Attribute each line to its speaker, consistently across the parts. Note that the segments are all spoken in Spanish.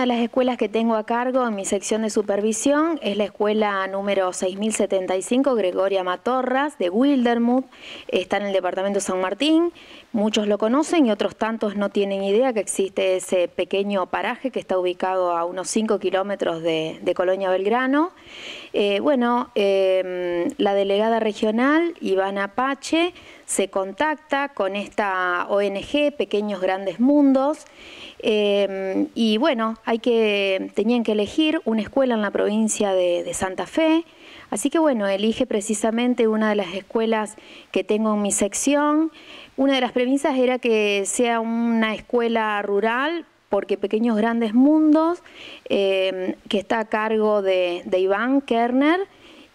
Speaker 1: de las escuelas que tengo a cargo en mi sección de supervisión es la escuela número 6075 Gregoria Matorras de Wildermuth. Está en el departamento San Martín. Muchos lo conocen y otros tantos no tienen idea que existe ese pequeño paraje que está ubicado a unos 5 kilómetros de, Colonia Belgrano. Eh, bueno, eh, la delegada regional Ivana Pache se contacta con esta ONG, Pequeños Grandes Mundos, em, y bueno, hay que, tenían que elegir una escuela en la provincia de, Santa Fe, Así que bueno, elige precisamente una de las escuelas que tengo en mi sección. Una de las premisas era que sea una escuela rural, porque Pequeños Grandes Mundos, em, que está a cargo de, Iván Kerner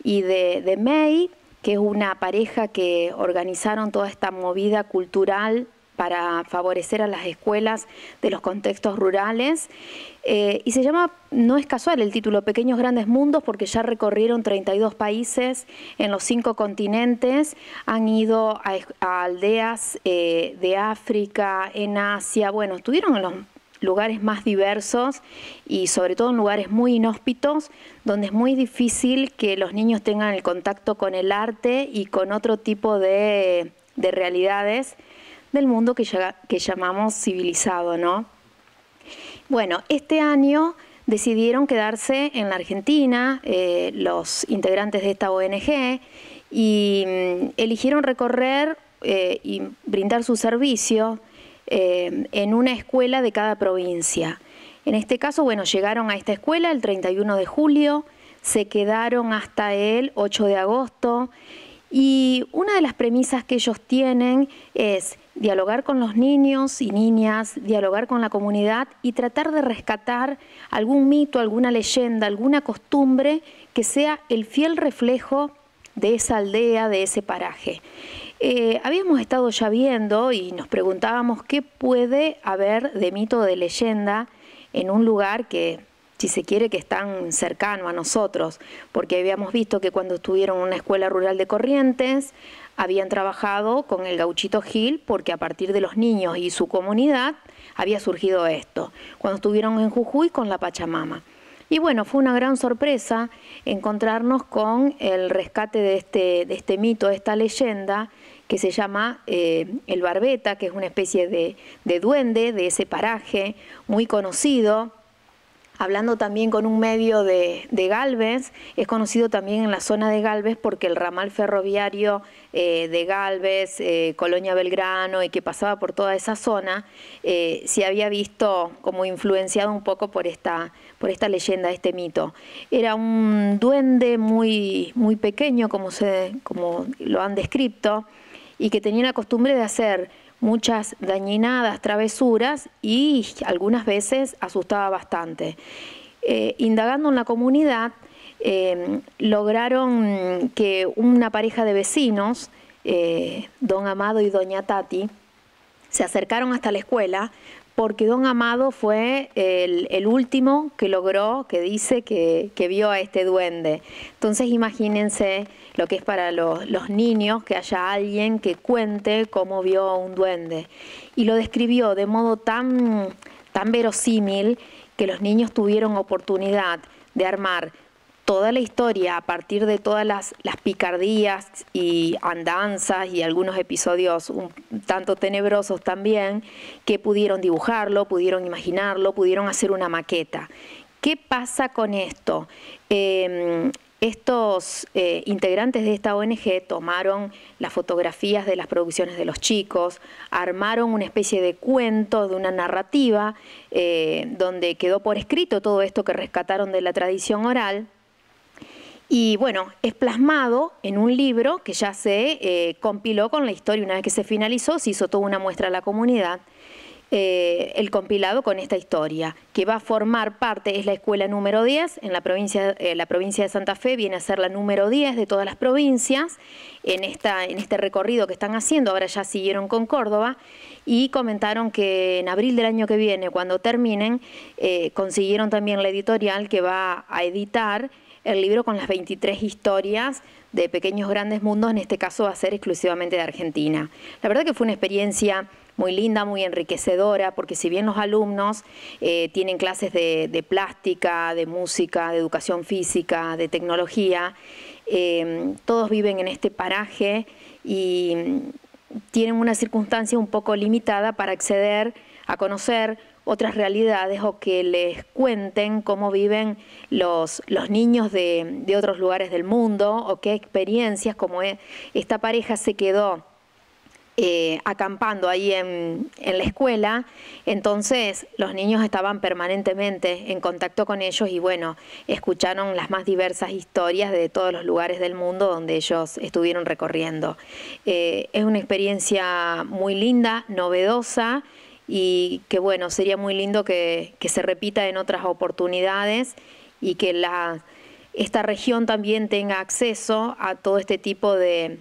Speaker 1: y de, de May, que es una pareja que organizaron toda esta movida cultural para favorecer a las escuelas de los contextos rurales. Eh, y se llama, no es casual el título, Pequeños Grandes Mundos, porque ya recorrieron 32 países en los cinco continentes, han ido a, aldeas eh, de África, en Asia, bueno, estuvieron en los lugares más diversos y sobre todo en lugares muy inhóspitos, donde es muy difícil que los niños tengan el contacto con el arte y con otro tipo de, realidades del mundo que, llamamos civilizado, Bueno, este año decidieron quedarse en la Argentina eh, los integrantes de esta ONG y mm, eligieron recorrer eh, y brindar su servicio eh, en una escuela de cada provincia. En este caso, bueno, llegaron a esta escuela el 31 de julio, se quedaron hasta el 8 de agosto y una de las premisas que ellos tienen es dialogar con los niños y niñas, dialogar con la comunidad y tratar de rescatar algún mito, alguna leyenda, alguna costumbre que sea el fiel reflejo de esa aldea, de ese paraje. Eh, habíamos estado ya viendo y nos preguntábamos qué puede haber de mito o de leyenda en un lugar que, si se quiere, que es tan cercano a nosotros, porque habíamos visto que cuando estuvieron en una escuela rural de Corrientes, habían trabajado con el gauchito Gil, porque a partir de los niños y su comunidad había surgido esto, cuando estuvieron en Jujuy con la Pachamama. Y bueno, fue una gran sorpresa encontrarnos con el rescate de este, este mito, de esta leyenda que se llama eh, el barbeta, que es una especie de duende de ese paraje muy conocido hablando también con un medio de, de, Galvez, es conocido también en la zona de Galvez porque el ramal ferroviario eh, de Galvez, eh, Colonia Belgrano y que pasaba por toda esa zona, eh, se había visto como influenciado un poco por esta, por esta leyenda, este mito. Era un duende muy, muy pequeño, como, se, como lo han descrito, y que tenía la costumbre de hacer muchas dañinadas, travesuras y algunas veces asustaba bastante. Eh, indagando en la comunidad, eh, lograron que una pareja de vecinos, eh, don Amado y doña Tati, se acercaron hasta la escuela porque don Amado fue el, último que logró, que dice que, vio a este duende. Entonces imagínense lo que es para los, niños que haya alguien que cuente cómo vio a un duende. Y lo describió de modo tan, tan verosímil que los niños tuvieron oportunidad de armar toda la historia a partir de todas las, picardías y andanzas y algunos episodios un tanto tenebrosos también, que pudieron dibujarlo, pudieron imaginarlo, pudieron hacer una maqueta. ¿Qué pasa con esto? Em, estos eh, integrantes de esta ONG tomaron las fotografías de las producciones de los chicos, armaron una especie de cuento, de una narrativa, eh, donde quedó por escrito todo esto que rescataron de la tradición oral. Y bueno, es plasmado en un libro que ya se eh, compiló con la historia una vez que se finalizó, se hizo toda una muestra a la comunidad. Eh, el compilado con esta historia, que va a formar parte, es la escuela número 10, en la provincia, eh, la provincia de Santa Fe viene a ser la número 10 de todas las provincias, en, esta, en este recorrido que están haciendo, ahora ya siguieron con Córdoba, y comentaron que en abril del año que viene, cuando terminen, eh, consiguieron también la editorial que va a editar el libro con las 23 historias de pequeños grandes mundos, en este caso va a ser exclusivamente de Argentina. La verdad que fue una experiencia muy linda, muy enriquecedora, porque si bien los alumnos eh, tienen clases de, plástica, de música, de educación física, de tecnología, em, todos viven en este paraje y mm, tienen una circunstancia un poco limitada para acceder a conocer otras realidades o que les cuenten cómo viven los, niños de, de otros lugares del mundo o qué experiencias como e, esta pareja se quedó eh, acampando ahí en, la escuela, entonces los niños estaban permanentemente en contacto con ellos y bueno, escucharon las más diversas historias de todos los lugares del mundo donde ellos estuvieron recorriendo. Eh, es una experiencia muy linda, novedosa y que bueno, sería muy lindo que, que se repita en otras oportunidades y que la, esta región también tenga acceso a todo este tipo de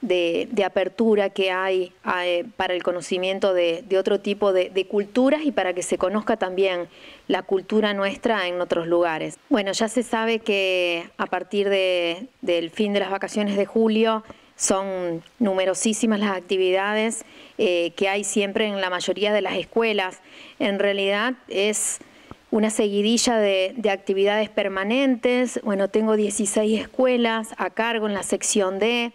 Speaker 1: de, apertura que hay eh, para el conocimiento de, otro tipo de, culturas y para que se conozca también la cultura nuestra en otros lugares. Bueno, ya se sabe que a partir del fin de las vacaciones de julio son numerosísimas las actividades eh, que hay siempre en la mayoría de las escuelas. En realidad es una seguidilla de, de, actividades permanentes. Bueno, tengo 16 escuelas a cargo en la sección D.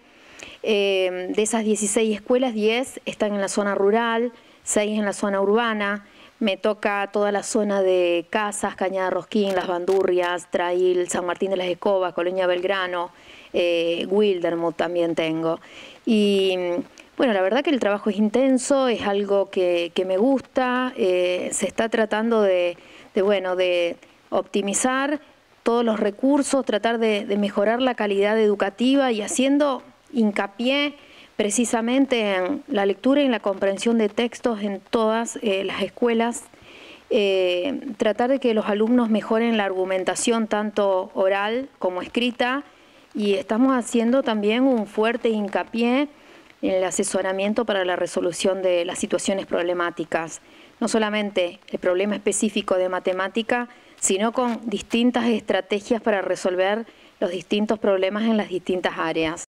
Speaker 1: Em, de esas 16 escuelas, 10 están en la zona rural, 6 en la zona urbana. Me toca toda la zona de Casas, Cañada Rosquín, Las Bandurrias, Trail, San Martín de las Escobas, Colonia Belgrano, eh, Wildermuth también tengo. Y bueno, la verdad que el trabajo es intenso, es algo que, me gusta, eh, se está tratando de, bueno, de optimizar todos los recursos, tratar de mejorar la calidad educativa y haciendo hincapié precisamente en la lectura y en la comprensión de textos en todas eh, las escuelas, eh, tratar de que los alumnos mejoren la argumentación tanto oral como escrita y estamos haciendo también un fuerte hincapié en el asesoramiento para la resolución de las situaciones problemáticas, no solamente el problema específico de matemática, sino con distintas estrategias para resolver los distintos problemas en las distintas áreas.